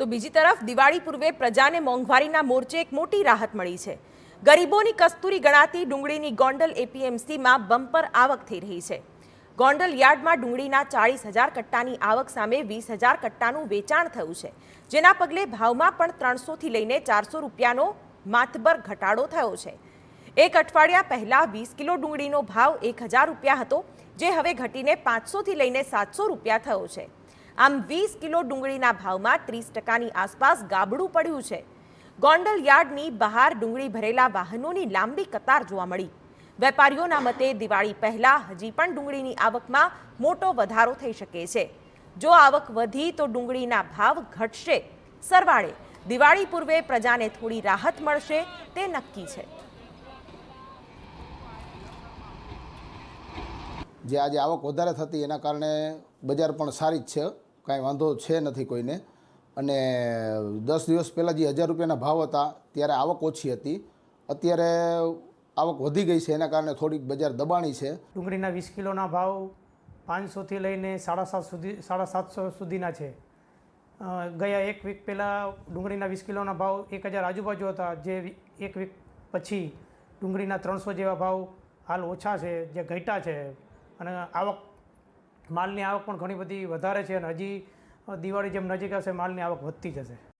તો બીજી તરફ દિવાળી પૂર્વે પ્રજાને મોંઘવારીના મોરચે એક મોટી રાહત મળી છે ગરીબોની કસ્તુરી ગણાતી ડુંગળીની ગોંડલ એપીએમસીમાં બમ્પર આવક થઈ રહી છે ગોંડલ યાર્ડમાં ડુંગળીના ચાળીસ હજાર કટ્ટાની આવક સામે વીસ હજાર કટ્ટાનું વેચાણ થયું છે જેના પગલે ભાવમાં પણ ત્રણસોથી લઈને ચારસો રૂપિયાનો માતબર ઘટાડો થયો છે એક અઠવાડિયા પહેલાં વીસ કિલો ડુંગળીનો ભાવ એક હજાર રૂપિયા હતો જે હવે ઘટીને પાંચસોથી લઈને સાતસો રૂપિયા થયો છે આમ વીસ કિલો ડુંગળીના ભાવમાં ત્રીસ ટકાની આસપાસ ગાબડું પડ્યું છે ગોંડલ યાર્ડની બહાર ડુંગળી ભરેલા વાહનોની લાંબી કતાર જોવા મળી વેપારીઓના મતે દિવાળી પહેલા હજી પણ ડુંગળીની આવકમાં મોટો વધારો થઈ શકે છે જો આવક વધી તો ડુંગળીના ભાવ ઘટશે સરવાળે દિવાળી પૂર્વે પ્રજાને થોડી રાહત મળશે તે નક્કી છે જે આજે આવક વધારે થતી એના કારણે બજાર પણ સારી જ છે કાંઈ વાંધો છે નથી કોઈને અને દસ દિવસ પહેલાં જે હજાર રૂપિયાના ભાવ હતા ત્યારે આવક ઓછી હતી અત્યારે આવક વધી ગઈ છે એના કારણે થોડીક બજાર દબાણી છે ડુંગળીના વીસ કિલોના ભાવ પાંચસોથી લઈને સાડા સાત સુધી સાડા સાતસો સુધીના છે ગયા એક વીક પહેલાં ડુંગળીના વીસ કિલોના ભાવ એક હજાર આજુબાજુ હતા જે એક વીક પછી ડુંગળીના ત્રણસો જેવા ભાવ હાલ ઓછા છે જે ઘટ્યા છે અને આવક માલની આવક પણ ઘણી બધી વધારે છે અને હજી દિવાળી જેમ નજીક આવશે માલની આવક વધતી જશે